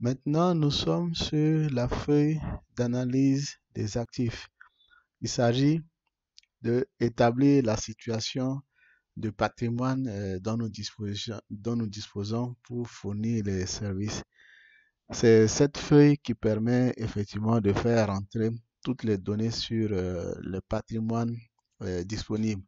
Maintenant, nous sommes sur la feuille d'analyse des actifs. Il s'agit d'établir la situation de patrimoine euh, dont, nous disposons pour fournir les services. C'est cette feuille qui permet effectivement de faire entrer toutes les données sur euh, le patrimoine euh, disponible.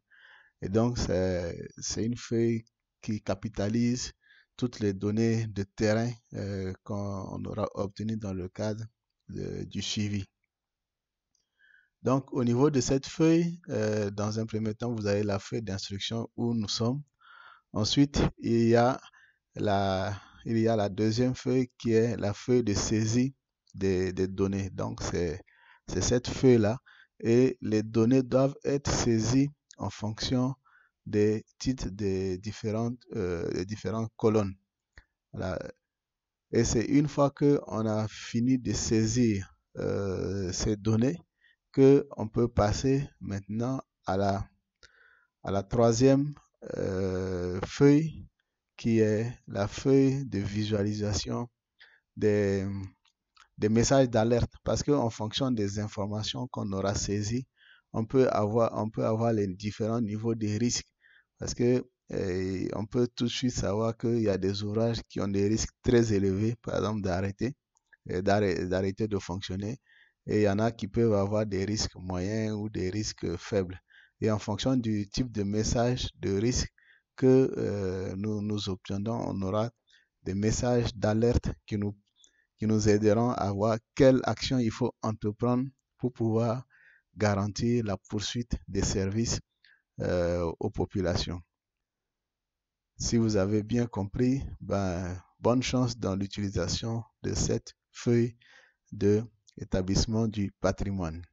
Et donc, c'est une feuille qui capitalise toutes les données de terrain euh, qu'on aura obtenues dans le cadre du suivi. Donc, au niveau de cette feuille, euh, dans un premier temps, vous avez la feuille d'instruction où nous sommes. Ensuite, il y, a la, deuxième feuille qui est la feuille de saisie des, des données. Donc, c'est cette feuille-là. Et les données doivent être saisies en fonction des titres des différentes, euh, différentes colonnes. Et c'est une fois que on a fini de saisir euh, ces données que on peut passer maintenant à la, à la troisième euh, feuille qui est la feuille de visualisation des, des messages d'alerte parce que en fonction des informations qu'on aura saisies, on peut avoir, on peut avoir les différents niveaux de risque parce que eh, on peut tout de suite savoir qu'il y a des ouvrages qui ont des risques très élevés, par exemple d'arrêter, eh, d'arrêter de fonctionner. Et il y en a qui peuvent avoir des risques moyens ou des risques faibles. Et en fonction du type de message de risque que euh, nous, nous obtiendrons, on aura des messages d'alerte qui nous, qui nous aideront à voir quelle action il faut entreprendre pour pouvoir garantir la poursuite des services euh, aux populations. Si vous avez bien compris, ben, bonne chance dans l'utilisation de cette feuille de établissement du patrimoine.